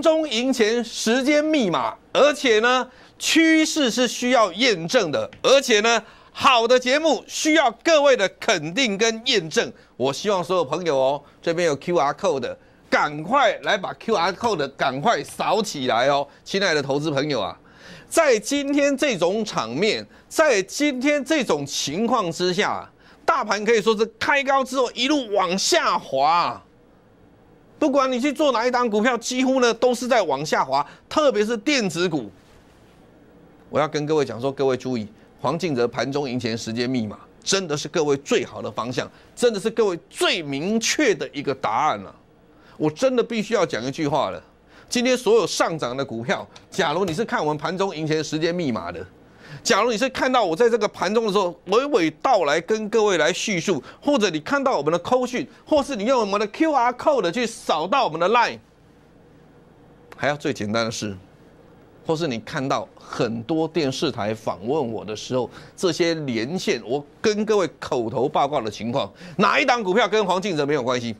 中赢钱时间密码，而且呢，趋势是需要验证的，而且呢，好的节目需要各位的肯定跟验证。我希望所有朋友哦，这边有 QR code，赶快来把 QR code 赶快扫起来哦，亲爱的投资朋友啊，在今天这种场面，在今天这种情况之下，大盘可以说是开高之后一路往下滑。不管你去做哪一档股票，几乎呢都是在往下滑，特别是电子股。我要跟各位讲说，各位注意，黄静的盘中赢钱时间密码真的是各位最好的方向，真的是各位最明确的一个答案了。我真的必须要讲一句话了，今天所有上涨的股票，假如你是看我们盘中赢钱时间密码的。假如你是看到我在这个盘中的时候娓娓道来跟各位来叙述，或者你看到我们的扣讯，或是你用我们的 QR code 去扫到我们的 Line，还要最简单的是，或是你看到很多电视台访问我的时候，这些连线我跟各位口头报告的情况，哪一档股票跟黄靖哲没有关系？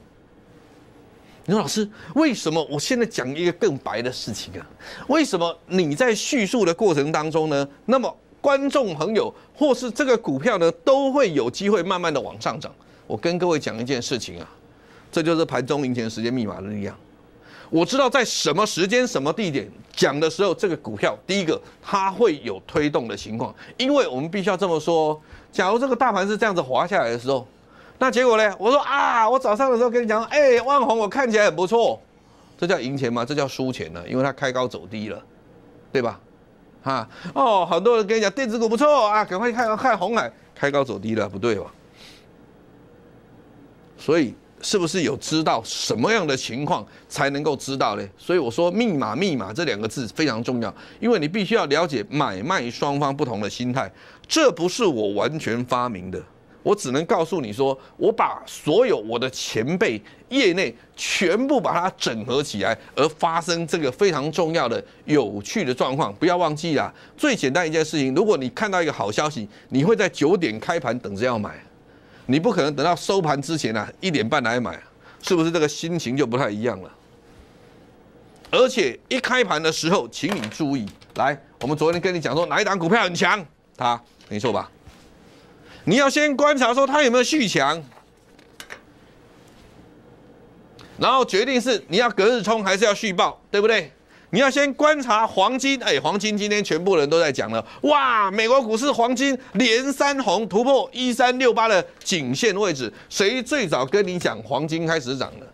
你说老师，为什么我现在讲一个更白的事情啊？为什么你在叙述的过程当中呢，那么观众朋友或是这个股票呢，都会有机会慢慢的往上涨？我跟各位讲一件事情啊，这就是盘中赢钱时间密码的力量。我知道在什么时间、什么地点讲的时候，这个股票第一个它会有推动的情况，因为我们必须要这么说。假如这个大盘是这样子滑下来的时候。那结果呢？我说啊，我早上的时候跟你讲，哎，万红我看起来很不错，这叫赢钱吗？这叫输钱呢，因为它开高走低了，对吧？啊，哦，很多人跟你讲电子股不错啊，赶快看看红海，开高走低了，不对吧？所以是不是有知道什么样的情况才能够知道呢？所以我说密码密码这两个字非常重要，因为你必须要了解买卖双方不同的心态，这不是我完全发明的。我只能告诉你说，我把所有我的前辈业内全部把它整合起来，而发生这个非常重要的、有趣的状况。不要忘记了，最简单一件事情，如果你看到一个好消息，你会在九点开盘等着要买，你不可能等到收盘之前呢一点半来买，是不是？这个心情就不太一样了。而且一开盘的时候，请你注意，来，我们昨天跟你讲说哪一档股票很强，它没错吧？你要先观察说它有没有续强，然后决定是你要隔日冲还是要续报，对不对？你要先观察黄金，哎，黄金今天全部人都在讲了，哇，美国股市黄金连三红突破一三六八的颈线位置，谁最早跟你讲黄金开始涨的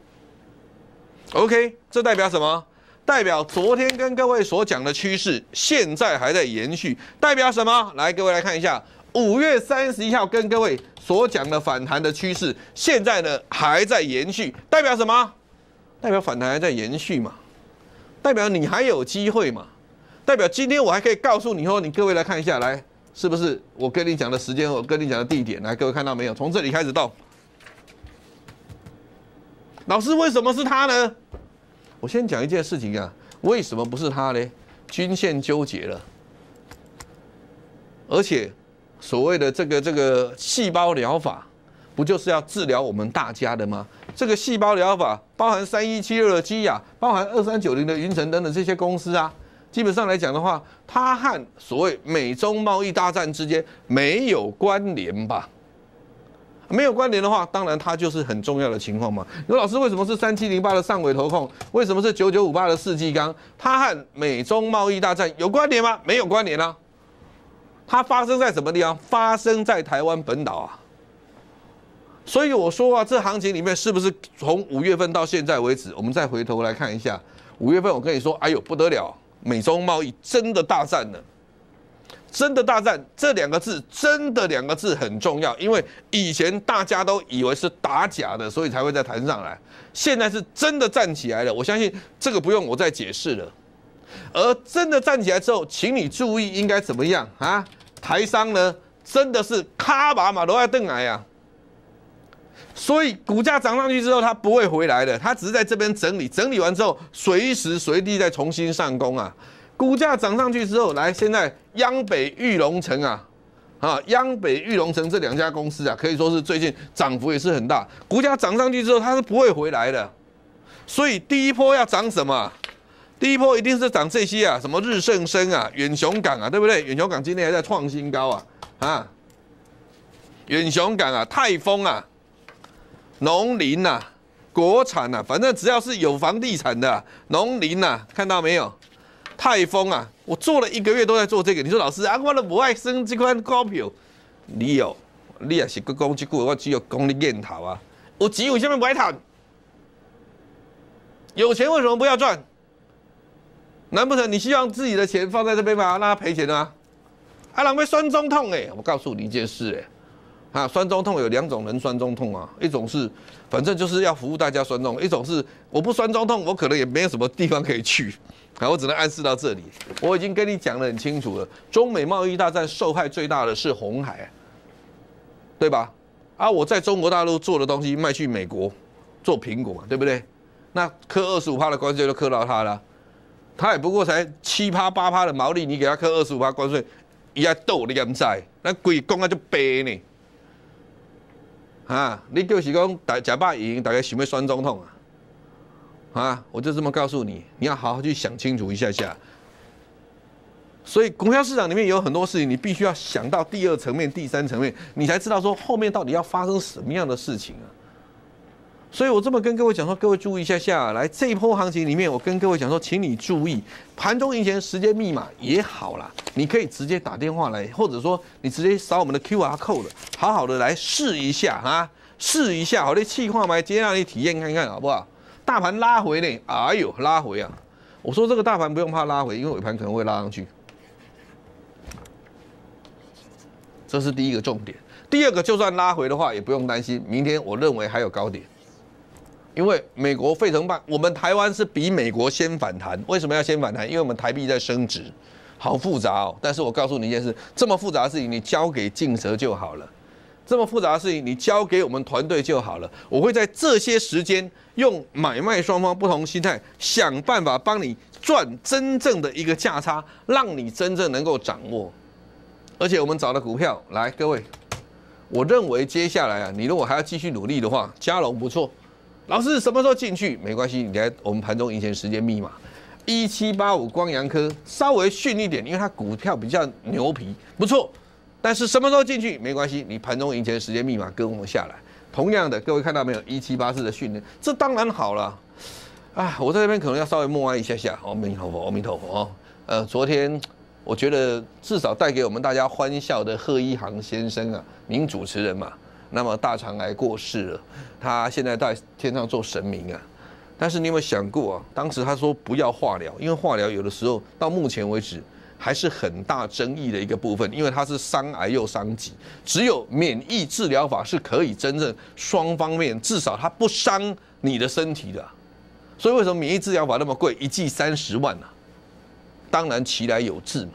？OK，这代表什么？代表昨天跟各位所讲的趋势现在还在延续，代表什么？来，各位来看一下。五月三十一号跟各位所讲的反弹的趋势，现在呢还在延续，代表什么？代表反弹还在延续嘛？代表你还有机会嘛？代表今天我还可以告诉你哦，你各位来看一下，来，是不是我跟你讲的时间，我跟你讲的地点，来，各位看到没有？从这里开始动。老师，为什么是他呢？我先讲一件事情啊，为什么不是他呢？均线纠结了，而且。所谓的这个这个细胞疗法，不就是要治疗我们大家的吗？这个细胞疗法包含三一七六的基亚，包含二三九零的云层等等这些公司啊。基本上来讲的话，它和所谓美中贸易大战之间没有关联吧？没有关联的话，当然它就是很重要的情况嘛。你说老师为什么是三七零八的上尾投控？为什么是九九五八的世纪钢？它和美中贸易大战有关联吗？没有关联啊。它发生在什么地方？发生在台湾本岛啊。所以我说啊，这行情里面是不是从五月份到现在为止，我们再回头来看一下。五月份我跟你说，哎呦不得了，美中贸易真的大战了，真的大战这两个字，真的两个字很重要，因为以前大家都以为是打假的，所以才会在谈上来。现在是真的站起来了，我相信这个不用我再解释了。而真的站起来之后，请你注意应该怎么样啊？台商呢，真的是咔把马都要瞪来呀。所以股价涨上去之后，它不会回来的，它只是在这边整理，整理完之后随时随地再重新上攻啊。股价涨上去之后，来现在央北玉龙城啊，啊，央北玉龙城这两家公司啊，可以说是最近涨幅也是很大。股价涨上去之后，它是不会回来的，所以第一波要涨什么？第一波一定是涨这些啊，什么日盛生啊、远雄港啊，对不对？远雄港今天还在创新高啊啊！远雄港啊、泰丰啊、农林啊、国产啊，反正只要是有房地产的、农林啊，看到没有？泰丰啊，我做了一个月都在做这个。你说老师啊，我都不爱升这款股票，你有，你也是个攻击股，我只有讲你念头啊，我只有下面不爱谈，有钱为什么不要赚？难不成你希望自己的钱放在这边吗？让他赔钱啊？啊，浪费酸中痛哎！我告诉你一件事哎，啊，酸中痛有两种人酸中痛啊，一种是反正就是要服务大家酸中痛，一种是我不酸中痛，我可能也没有什么地方可以去，啊，我只能暗示到这里。我已经跟你讲得很清楚了，中美贸易大战受害最大的是红海，对吧？啊，我在中国大陆做的东西卖去美国，做苹果，对不对？那扣二十五趴的关税就扣到他了。他也不过才七趴八趴的毛利，你给他扣二十五趴关税，一下逗你的银那鬼公啊就悲呢。啊，你就是讲打假霸赢，大家是没酸中痛啊。啊，我就这么告诉你，你要好好去想清楚一下下。所以股票市场里面有很多事情，你必须要想到第二层面、第三层面，你才知道说后面到底要发生什么样的事情啊。所以，我这么跟各位讲说，各位注意一下下来这一波行情里面，我跟各位讲说，请你注意盘中赢钱时间密码也好啦，你可以直接打电话来，或者说你直接扫我们的 QR code，好好的来试一下哈，试一下，好的气化嘛，今天让你体验看看好不好？大盘拉回呢？哎呦，拉回啊！我说这个大盘不用怕拉回，因为尾盘可能会拉上去，这是第一个重点。第二个，就算拉回的话，也不用担心，明天我认为还有高点。因为美国沸腾半，我们台湾是比美国先反弹。为什么要先反弹？因为我们台币在升值，好复杂哦。但是我告诉你一件事：这么复杂的事情，你交给竞蛇就好了；这么复杂的事情，你交给我们团队就好了。我会在这些时间用买卖双方不同心态，想办法帮你赚真正的一个价差，让你真正能够掌握。而且我们找的股票，来各位，我认为接下来啊，你如果还要继续努力的话，加龙不错。老师什么时候进去没关系，你来我们盘中赢钱时间密码，一七八五光阳科稍微逊一点，因为它股票比较牛皮，不错。但是什么时候进去没关系，你盘中赢钱时间密码跟我们下来。同样的，各位看到没有，一七八四的训练，这当然好了。啊，我在这边可能要稍微默哀一下下。阿弥陀佛，阿弥陀佛呃，昨天我觉得至少带给我们大家欢笑的贺一航先生啊，名主持人嘛。那么大肠癌过世了，他现在在天上做神明啊。但是你有没有想过啊？当时他说不要化疗，因为化疗有的时候到目前为止还是很大争议的一个部分，因为它是伤癌又伤己。只有免疫治疗法是可以真正双方面，至少它不伤你的身体的。所以为什么免疫治疗法那么贵，一剂三十万呢？当然其来有志嘛。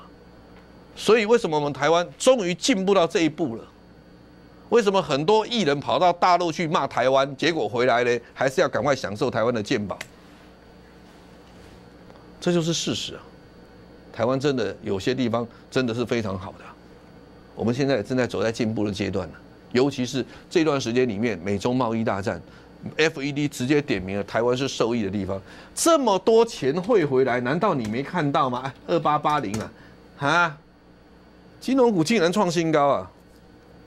所以为什么我们台湾终于进步到这一步了？为什么很多艺人跑到大陆去骂台湾，结果回来呢？还是要赶快享受台湾的健保？这就是事实啊！台湾真的有些地方真的是非常好的，我们现在正在走在进步的阶段呢。尤其是这段时间里面，美中贸易大战，FED 直接点名了台湾是受益的地方，这么多钱汇回来，难道你没看到吗？二八八零啊，啊，金融股竟然创新高啊！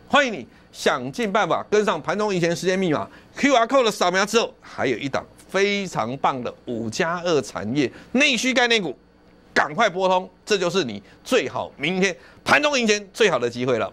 欢迎你。想尽办法跟上盘中赢钱时间密码，QR Code 扫描之后，还有一档非常棒的五加二产业内需概念股，赶快拨通，这就是你最好明天盘中赢钱最好的机会了。